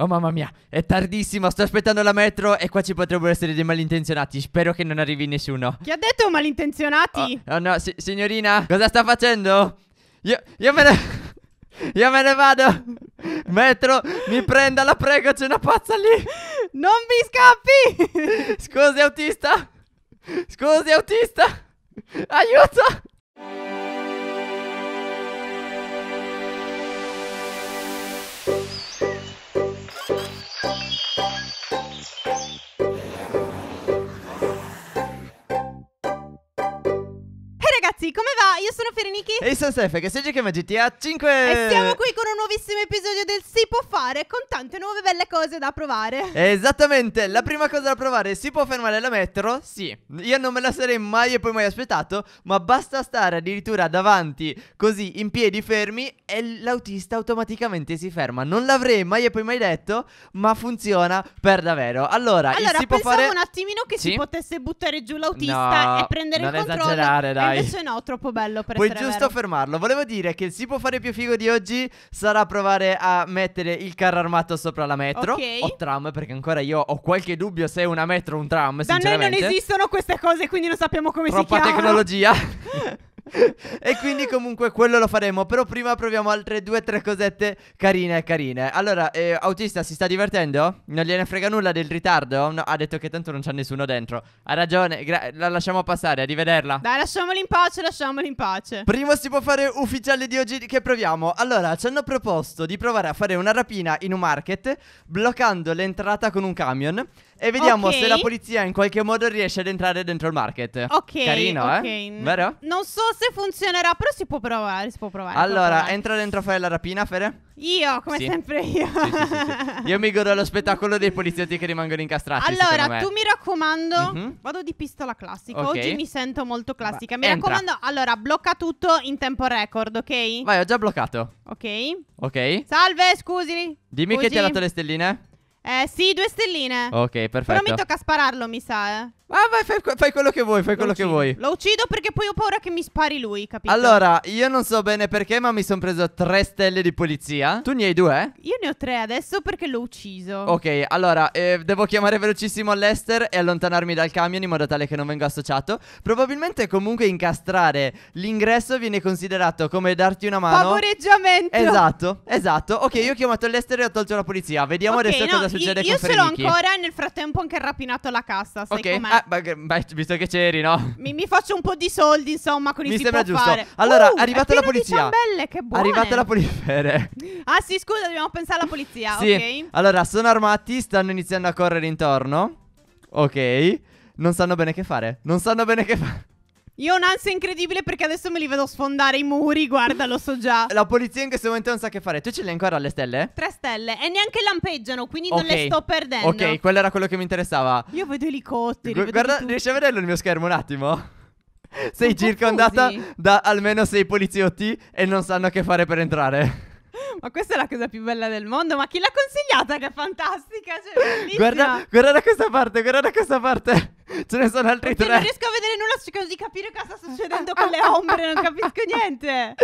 Oh mamma mia, è tardissimo, sto aspettando la metro e qua ci potrebbero essere dei malintenzionati, spero che non arrivi nessuno Chi ha detto malintenzionati? Oh, oh no, si signorina, cosa sta facendo? Io, io me ne... io me ne vado Metro, mi prenda, la prego, c'è una pazza lì Non mi scappi Scusi autista Scusi autista Aiuto Ehi Sansef, che stai giocando a GTA 5? E siamo qui con un nuovissimo episodio del Si può fare con tante nuove belle cose da provare. Esattamente, la prima cosa da provare, si può fermare la metro? Sì. Io non me la sarei mai e poi mai aspettato, ma basta stare addirittura davanti, così in piedi fermi e l'autista automaticamente si ferma. Non l'avrei mai e poi mai detto, ma funziona per davvero. Allora, allora si può fare un attimino che sì? si potesse buttare giù l'autista no, e prendere il controllo. Non Esagerare, dai. E invece no, troppo bello per Puoi essere giusto vero fermarlo. Volevo dire che il si può fare più figo di oggi sarà provare a mettere il carro armato sopra la metro Ok. o tram, perché ancora io ho qualche dubbio se è una metro o un tram, Da noi non esistono queste cose, quindi non sappiamo come si Troppa tecnologia. e quindi comunque quello lo faremo. Però prima proviamo altre due o tre cosette carine carine. Allora, eh, autista si sta divertendo? Non gliene frega nulla del ritardo? No, ha detto che tanto non c'è nessuno dentro. Ha ragione, gra- la lasciamo passare, arrivederla. Dai, lasciamoli in pace, lasciamoli in pace. Primo si può fare ufficiale di oggi che proviamo. Allora, ci hanno proposto di provare a fare una rapina in un market bloccando l'entrata con un camion. E vediamo Ok. se la polizia in qualche modo riesce ad entrare dentro il market. Ok. Carino, eh? ok. eh? Vero? Non so se funzionerà, però si può provare. Si può provare. si può Allora, provare. entra dentro fai la rapina, Fede? Io, come Sì. sempre io. Sì, sì, sì, sì. Io mi godo lo spettacolo dei poliziotti che rimangono incastrati. Allora, me. tu mi raccomando, Mhm. vado di pistola classica. Ok. Oggi mi sento molto classica. Mi Entra. raccomando, allora, blocca tutto in tempo record, ok? Vai, ho già bloccato. Ok. Ok? Salve, scusi. Dimmi che ti ha dato le stelline. Eh, sì, due stelline. Ok, perfetto. Però mi tocca spararlo, mi sa, eh. Ma ah, vai, fai, fai, quello che vuoi, fai Lo quello uccido. che vuoi. Lo uccido perché poi ho paura che mi spari lui, capito? Allora, io non so bene perché, ma mi sono preso tre stelle di polizia. Tu ne hai due? Io ne ho tre adesso perché l'ho ucciso. Ok, allora, eh, devo chiamare velocissimo Lester e allontanarmi dal camion in modo tale che non venga associato. Probabilmente comunque incastrare l'ingresso viene considerato come darti una mano. Favoreggiamento. Esatto, esatto. Ok, io ho chiamato Lester e ho tolto la polizia. Vediamo okay, adesso no, cosa succede io, con Io ce l'ho ancora e nel frattempo anche rapinato la cassa, sai okay. com'è? ah, ma, ma, visto che c'eri, no? Mi, mi, faccio un po' di soldi, insomma, con i Mi sembra giusto. Fare. Allora, uh, arrivata la polizia. Ciambelle, che buone. Arrivata la polizia. ah, sì, scusa, dobbiamo pensare alla polizia. sì. Ok. Allora, sono armati, stanno iniziando a correre intorno. Ok. Non sanno bene che fare. Non sanno bene che fare. Io ho un'ansia incredibile perché adesso me li vedo sfondare i muri, guarda, lo so già. La polizia in questo momento non sa che fare. Tu ce l'hai ancora alle stelle? Tre stelle. E neanche lampeggiano, quindi okay. non le sto perdendo. Ok, quello era quello che mi interessava. Io vedo elicotteri. Gu- vedo guarda, riesci a vederlo il mio schermo un attimo? Sei circondata da almeno sei poliziotti e non sanno che fare per entrare. Ma questa è la cosa più bella del mondo. Ma chi l'ha consigliata? Che è fantastica! Cioè, guarda, guarda da questa parte, guarda da questa parte. Ce ne sono altri Perché tre. Non riesco a vedere nulla, cerco di capire cosa sta succedendo con le ombre, non capisco niente.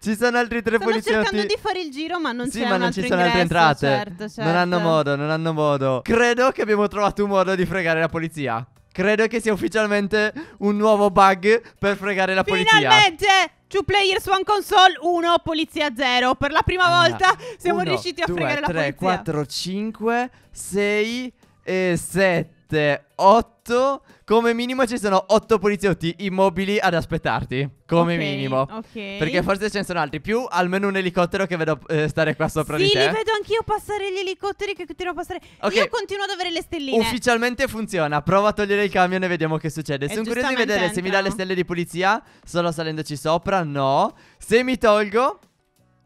Ci sono altri tre Stanno poliziotti. Sto cercando di fare il giro, ma non sì, c'è ma non ci sono ingresso, altre entrate. Certo, certo. Non hanno certo. modo, non hanno modo. Credo che abbiamo trovato un modo di fregare la polizia. Credo che sia ufficialmente un nuovo bug per fregare la polizia. Finalmente! Two Players One Console 1, Polizia zero. Per la prima ah, volta siamo uno, riusciti a due, fregare tre, la polizia. 3, 4, 5, 6 e 7, 8. Come minimo ci sono otto poliziotti immobili ad aspettarti. Come okay, minimo. Ok. Perché forse ce ne sono altri. Più almeno un elicottero che vedo eh, stare qua sopra sì, di te. Sì, li vedo anch'io passare gli elicotteri che continuano a passare. Okay. Io continuo ad avere le stelline. Ufficialmente funziona. Prova a togliere il camion e vediamo che succede. E eh, Sono curioso di vedere entrano. se mi dà le stelle di polizia. Solo salendoci sopra. No. Se mi tolgo.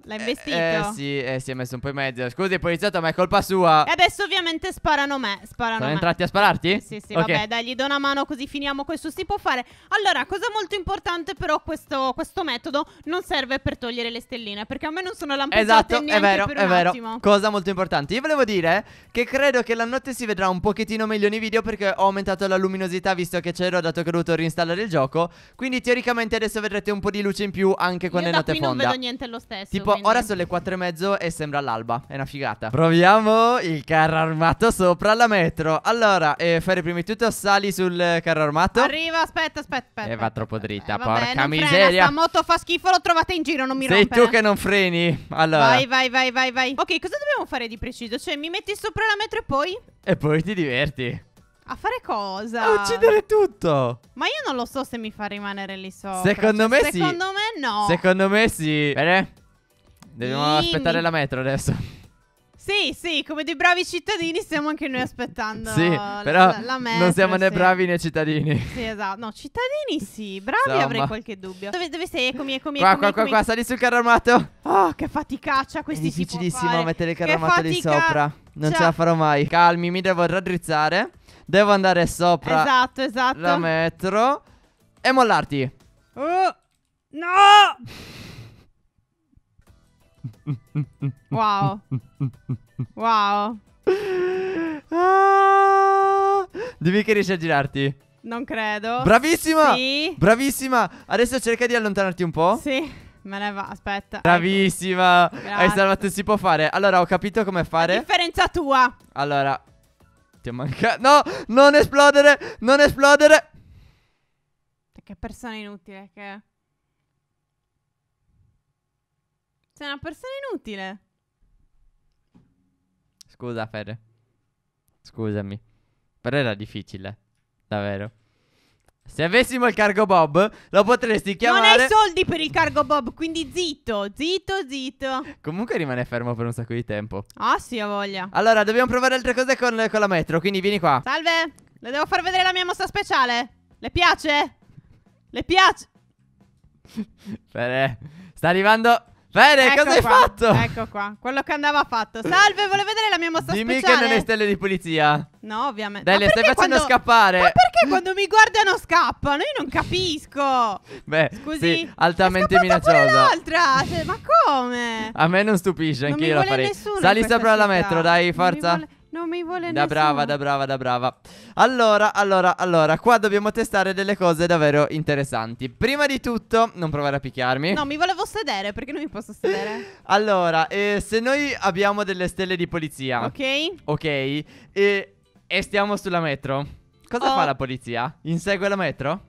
L'ha eh, investito? Eh, eh, sì, eh, si è messo un po' in mezzo. Scusi, poliziotto, ma è colpa sua. E adesso ovviamente sparano me. Sparano Sono me. entrati a spararti? Sì, sì, okay. vabbè, dai, gli do una mano così finiamo questo si può fare. Allora, cosa molto importante però questo, questo metodo non serve per togliere le stelline, perché a me non sono lampeggiate esatto, è vero, è vero. Cosa molto importante. Io volevo dire che credo che la notte si vedrà un pochettino meglio nei video perché ho aumentato la luminosità visto che c'ero dato che ho dovuto reinstallare il gioco, quindi teoricamente adesso vedrete un po' di luce in più anche quando Io è notte fonda. Io non vedo niente lo stesso. Tipo quindi... ora sono le quattro e mezzo e sembra l'alba. È una figata. Proviamo il carro armato sopra la metro. Allora, eh, Ferri, prima di tutto sali sul carro armato. Arriva, aspetta, aspetta, aspetta. E eh, va troppo dritta, eh, vabbè, porca miseria. Frena, sta moto fa schifo, l'ho trovata in giro, non mi Sei tu eh. che non freni. Allora. Vai, vai, vai, vai, vai. Ok, cosa dobbiamo fare di preciso? Cioè, mi metti sopra la metro e poi? E poi ti diverti. A fare cosa? A uccidere tutto. Ma io non lo so se mi fa rimanere lì sopra. Secondo cioè, me secondo sì. Secondo me no. Secondo me sì. Bene. Dobbiamo Dimmi. aspettare la metro adesso. Sì, sì, come dei bravi cittadini stiamo anche noi aspettando sì, la, però la, la metro, Non siamo né sì. bravi né cittadini. Sì, esatto. No, cittadini sì, bravi Insomma. avrei qualche dubbio. Dove, dove sei? Eccomi, eccomi, qua, eccomi. Qua, qua, qua, sali sul carro armato. Oh, che faticaccia questi È difficilissimo mettere il carro armato lì sopra. Non ce la cioè. farò mai. Calmi, mi devo raddrizzare. Devo andare sopra. Esatto, esatto. La metro e mollarti. Oh, no! Wow. Wow. Ah! dimmi che riesci a girarti. Non credo. Bravissima! Sì. Bravissima! Adesso cerca di allontanarti un po'. Sì. Me ne va, aspetta. Bravissima. Ecco. Hai salvato, si può fare. Allora, ho capito come fare. A differenza tua. Allora. Ti è No, non esplodere, non esplodere. Che persona inutile che è. sei una persona inutile. Scusa, Fede. Scusami. Però era difficile. Davvero. Se avessimo il cargo Bob, lo potresti chiamare. Non hai soldi per il cargo Bob, quindi zitto, zitto, zitto. Comunque rimane fermo per un sacco di tempo. Ah, sì, ho voglia. Allora, dobbiamo provare altre cose con, con la metro, quindi vieni qua. Salve, le devo far vedere la mia mossa speciale. Le piace? Le piace? Fede, sta arrivando. Bene, ecco cosa qua, hai fatto? Ecco qua, quello che andava fatto. Salve, volevo vedere la mia mossa Dimmi speciale? Dimmi che nelle stelle di pulizia. No, ovviamente. Dai, le stai facendo quando... scappare. Ma perché quando mi guardano scappano? Io non capisco. Beh, scusi, sì, altamente minacciosa. l'altra, cioè, ma come? A me non stupisce, anch'io la farei. Sali sopra città. la metro, dai, forza. Non mi vuole da Da brava, da brava, da brava. Allora, allora, allora, qua dobbiamo testare delle cose davvero interessanti. Prima di tutto, non provare a picchiarmi. No, mi volevo sedere, perché non mi posso sedere? allora, eh, se noi abbiamo delle stelle di polizia. Ok. Ok. Eh, e stiamo sulla metro. Cosa oh. fa la polizia? Insegue la metro?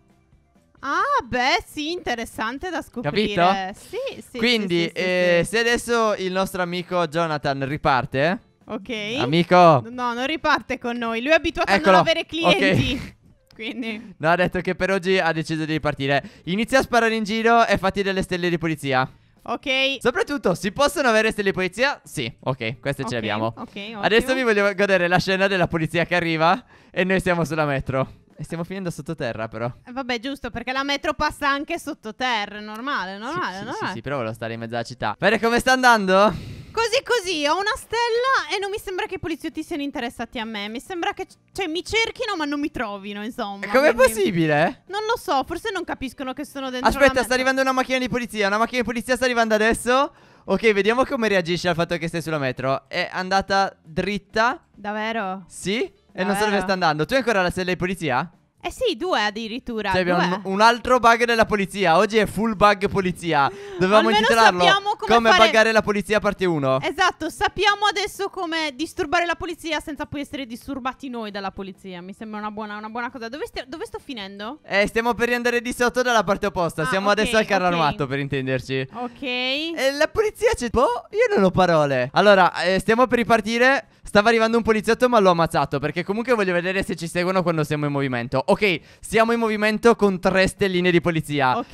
Ah, beh, sì, interessante da scoprire. Capito? Sì, sì. Quindi, sì, sì, eh, sì, se adesso il nostro amico Jonathan riparte... Ok. Amico. No, non riparte con noi. Lui è abituato Eccolo. a non avere clienti. Okay. Quindi. No, ha detto che per oggi ha deciso di ripartire. Inizia a sparare in giro e fatti delle stelle di polizia. Ok. Soprattutto, si possono avere stelle di polizia? Sì, ok, queste okay. ce le abbiamo. Ok, ottimo. Adesso vi voglio godere la scena della polizia che arriva e noi siamo sulla metro. E stiamo finendo sottoterra, però. Eh, vabbè, giusto, perché la metro passa anche sottoterra. È normale, normale, sì, normale. Sì, sì, sì, però volevo stare in mezzo alla città. Bene, come sta andando? così così, ho una stella e non mi sembra che i poliziotti siano interessati a me. Mi sembra che, cioè, mi cerchino ma non mi trovino, insomma. Com'è quindi... possibile? Non lo so, forse non capiscono che sono dentro Aspetta, sta arrivando una macchina di polizia, una macchina di polizia sta arrivando adesso. Ok, vediamo come reagisce al fatto che stai sulla metro. È andata dritta. Davvero? Sì? Davvero? E non so dove sta andando. Tu hai ancora la stella di polizia? Eh sì, due addirittura. Cioè, abbiamo due. Un, altro bug della polizia. Oggi è full bug polizia. Dovevamo Almeno intitolarlo come, come fare... buggare la polizia parte 1. Esatto, sappiamo adesso come disturbare la polizia senza poi essere disturbati noi dalla polizia. Mi sembra una buona, una buona cosa. Dove, st- dove, sto finendo? Eh, stiamo per riandare di sotto dalla parte opposta. Ah, Siamo okay, adesso al carro okay. armato, per intenderci. Ok. Eh, la polizia c'è. Boh, io non ho parole. Allora, eh, stiamo per ripartire. Stava arrivando un poliziotto, ma l'ho ammazzato. Perché comunque voglio vedere se ci seguono quando siamo in movimento. Ok ok, siamo in movimento con tre stelline di polizia. Ok.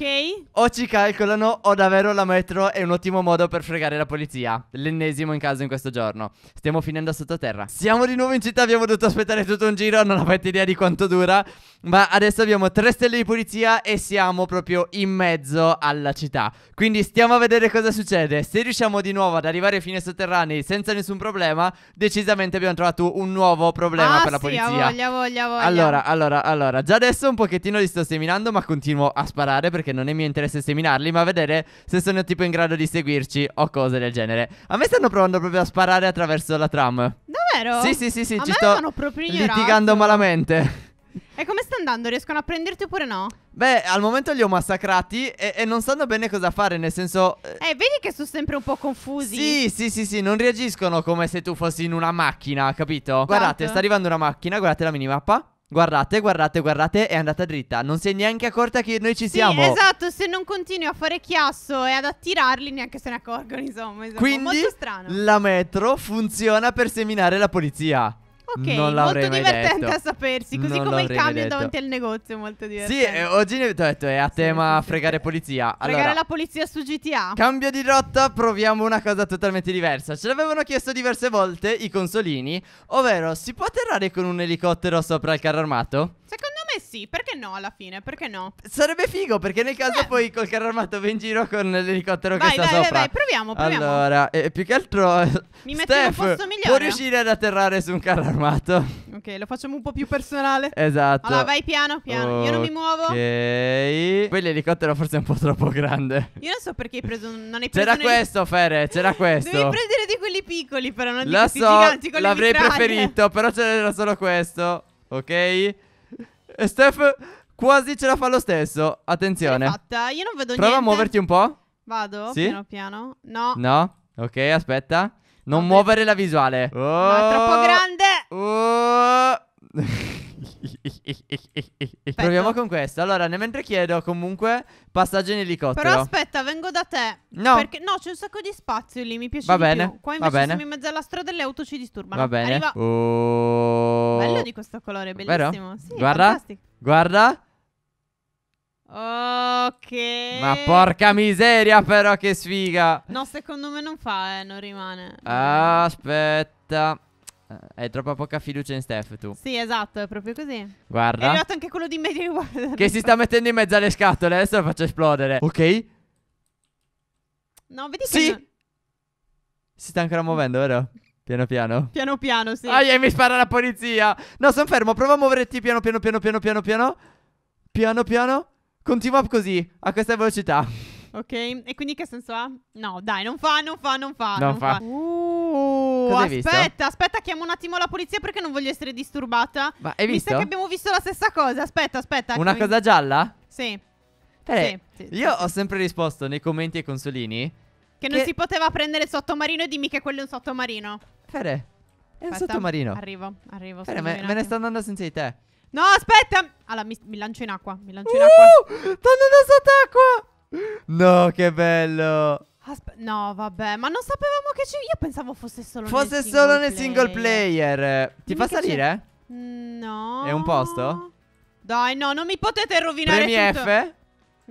O ci calcolano o davvero la metro è un ottimo modo per fregare la polizia. L'ennesimo in caso in questo giorno. Stiamo finendo sottoterra. Siamo di nuovo in città, abbiamo dovuto aspettare tutto un giro, non avete idea di quanto dura. Ma adesso abbiamo tre stelle di polizia e siamo proprio in mezzo alla città. Quindi stiamo a vedere cosa succede. Se riusciamo di nuovo ad arrivare fino ai sotterranei senza nessun problema, decisamente abbiamo trovato un nuovo problema ah, per la sì, polizia. Voglia, voglia, voglia. Allora, allora, allora. Allora, già adesso un pochettino li sto seminando, ma continuo a sparare perché non è mio interesse seminarli, ma vedere se sono tipo in grado di seguirci o cose del genere. A me stanno provando proprio a sparare attraverso la tram. Davvero? Sì, sì, sì, sì, a ci sto litigando malamente. E come sta andando? Riescono a prenderti oppure no? Beh, al momento li ho massacrati e, e non sanno bene cosa fare, nel senso... Eh, eh vedi che sono sempre un po' confusi. Sì, sì, sì, sì, non reagiscono come se tu fossi in una macchina, capito? Esatto. Guardate, sta arrivando una macchina, guardate la minimappa. Guardate, guardate, guardate, è andata dritta. Non si è neanche accorta che noi ci sì, siamo. Esatto, se non continui a fare chiasso e ad attirarli, neanche se ne accorgono. Insomma, insomma Quindi, molto strano. La metro funziona per seminare la polizia. Ok, non molto divertente detto. a sapersi, così non come il cambio detto. davanti al negozio è molto divertente. Sì, eh, oggi ne ho detto è a sì, tema sì, sì, polizia. Allora, fregare la polizia su GTA. Cambio di rotta, proviamo una cosa totalmente diversa. Ce l'avevano chiesto diverse volte i consolini, ovvero si può atterrare con un elicottero sopra il carro armato? Secondo me eh sì, perché no alla fine? Perché no? Sarebbe figo perché nel caso eh. poi col carro armato va in giro con l'elicottero vai, che sta vai, sopra. Vai, vai, proviamo, proviamo. Allora, eh, più che altro mi metto Steph, in un posto migliore. Può riuscire ad atterrare su un carro armato. Ok, lo facciamo un po' più personale. Esatto. Allora, vai piano, piano. Okay. Io non mi muovo. Ok. Poi l'elicottero forse è un po' troppo grande. Io non so perché hai preso un... non hai preso C'era nel... questo, Fere, c'era questo. Devi prendere di quelli piccoli, però non di Lo so, giganti con l'avrei preferito, però c'era solo questo. Ok? E Steph quasi ce la fa lo stesso. Attenzione. Fatta. Io non vedo Prova niente. a muoverti un po'. Vado sì? piano piano. No. No. Ok, aspetta. Non Vabbè. muovere la visuale. Oh. Ma è troppo oh. grande. Oh. Proviamo con questo. Allora, ne mentre chiedo comunque passaggio in elicottero. Però aspetta, vengo da te. No. Perché no, c'è un sacco di spazio lì, mi piace Va bene. Più. Qua invece va bene. siamo in mezzo alla strada e le auto ci disturbano. Va bene. Arriva... Oh. Bello di questo colore, bellissimo. Sì, guarda. Fantastico. Guarda. Ok. Ma porca miseria, però che sfiga. No, secondo me non fa, eh, non rimane. Aspetta. Eh, hai troppa poca fiducia in Steph tu. Sì, esatto, è proprio così. Guarda. È arrivato anche quello di Media World. Che si sta mettendo in mezzo alle scatole, adesso lo faccio esplodere. Ok? No, vedi sì. che... Sì! Si sta ancora muovendo, vero? Piano piano? Piano piano, sì. Aia, mi spara la polizia! No, sono fermo, prova a muoverti piano piano piano piano piano piano. Piano piano. Continua così, a questa velocità. Ok, e quindi che senso ha? No, dai, non fa, non fa, non fa. Non, non fa. fa. Uh aspetta, aspetta, chiamo un attimo la polizia perché non voglio essere disturbata. Ma hai visto? Mi sa che abbiamo visto la stessa cosa. Aspetta, aspetta. Una cosa mi... gialla? Sì. Eh, sì, sì, io sì. ho sempre risposto nei commenti ai consolini che, che non si poteva prendere il sottomarino e dimmi che quello è un sottomarino. Fere, è aspetta, un sottomarino. Arrivo, arrivo. Fere, me, me, ne sto andando senza di te. No, aspetta. Allora, mi, mi lancio in acqua. Mi lancio uh, in acqua. Sto andando sott'acqua. No, che bello. Aspe- no, vabbè, ma non sapevamo che ci. Io pensavo fosse solo fosse nel solo nel single player. Ti Dimmi fa salire? No. È un posto? Dai, no, non mi potete rovinare Premi tutto. F.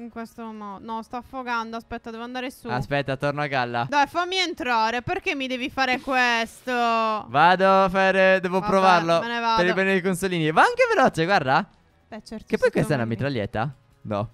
In questo modo. No, sto affogando. Aspetta, devo andare su. Aspetta, torno a galla. Dai, fammi entrare. Perché mi devi fare questo? Vado a fare. Devo vabbè, provarlo. Me ne vado. Per il bene dei consolini. Va anche veloce, guarda. Beh, certo. Che poi questa è una mitraglietta? No.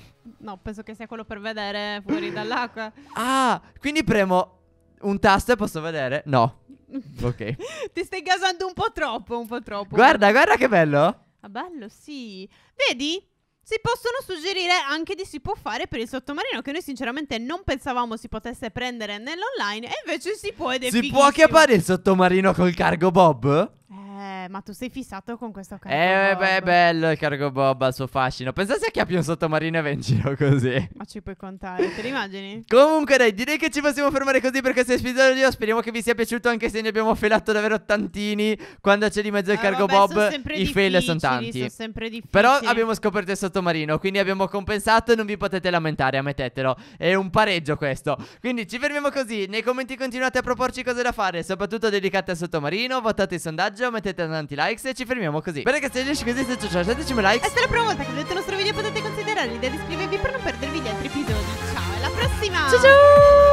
No, penso che sia quello per vedere fuori dall'acqua. Ah, quindi premo un tasto e posso vedere? No. Ok. Ti stai gasando un po' troppo, un po' troppo. Guarda, guarda che bello. Ah, bello, sì. Vedi? Si possono suggerire anche di si può fare per il sottomarino che noi sinceramente non pensavamo si potesse prendere nell'online e invece si può ed è Si può chiappare il sottomarino col cargo Bob? Eh, ma tu sei fissato con questo cargo Eh, beh, è bello il cargo Bob al suo fascino. Pensate a chi acchiappi un sottomarino e va in giro così. Ma ci puoi contare, te li immagini? Comunque, dai, direi che ci possiamo fermare così per questo episodio. Speriamo che vi sia piaciuto, anche se ne abbiamo felato davvero tantini. Quando c'è di mezzo il eh, cargo eh, vabbè, Bob, i fail sono tanti. Sono sempre difficili. Però abbiamo scoperto il sottomarino, quindi abbiamo compensato e non vi potete lamentare, ammettetelo. È un pareggio questo. Quindi ci fermiamo così. Nei commenti continuate a proporci cose da fare, soprattutto dedicate al sottomarino. Votate il sondaggio piace o mettete tanti likes e ci fermiamo così. Bene che se riesci così se ci lasciateci un like. E se è la prima volta che vedete il nostro video potete considerare l'idea di iscrivervi per non perdervi gli altri episodi. Ciao, alla prossima! Ciao ciao!